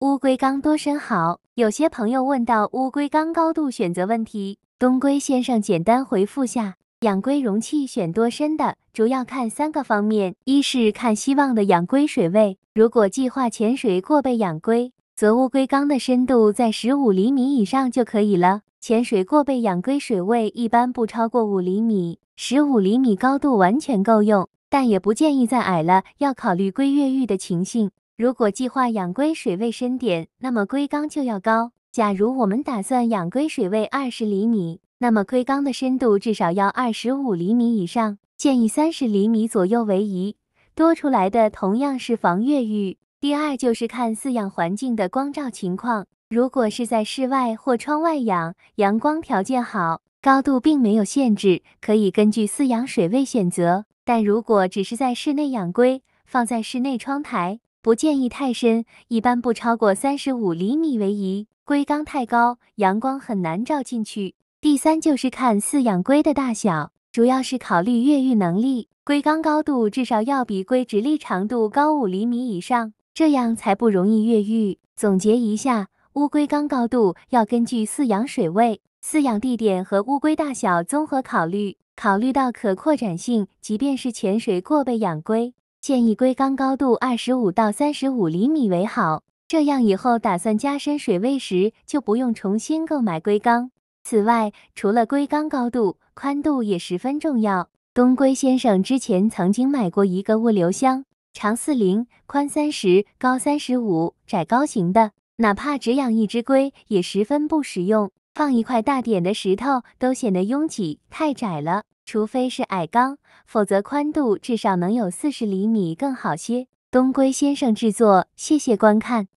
乌龟缸多深好？有些朋友问到乌龟缸高度选择问题，东龟先生简单回复下：养龟容器选多深的，主要看三个方面，一是看希望的养龟水位。如果计划潜水过背养龟，则乌龟缸的深度在十五厘米以上就可以了。潜水过背养龟水位一般不超过五厘米，十五厘米高度完全够用，但也不建议再矮了，要考虑龟越狱的情形。如果计划养龟水位深点，那么龟缸就要高。假如我们打算养龟水位二十厘米，那么龟缸的深度至少要二十五厘米以上，建议三十厘米左右为宜。多出来的同样是防越狱。第二就是看饲养环境的光照情况。如果是在室外或窗外养，阳光条件好，高度并没有限制，可以根据饲养水位选择。但如果只是在室内养龟，放在室内窗台。不建议太深，一般不超过三十五厘米为宜。龟缸太高，阳光很难照进去。第三就是看饲养龟的大小，主要是考虑越狱能力。龟缸高度至少要比龟直立长度高五厘米以上，这样才不容易越狱。总结一下，乌龟缸高度要根据饲养水位、饲养地点和乌龟大小综合考虑，考虑到可扩展性，即便是潜水过背养龟。建议龟缸高度二十五到三十五厘米为好，这样以后打算加深水位时就不用重新购买龟缸。此外，除了龟缸高度，宽度也十分重要。东龟先生之前曾经买过一个物流箱，长四零，宽三十，高三十五，窄高型的，哪怕只养一只龟也十分不实用，放一块大点的石头都显得拥挤，太窄了。除非是矮缸，否则宽度至少能有四十厘米更好些。东龟先生制作，谢谢观看。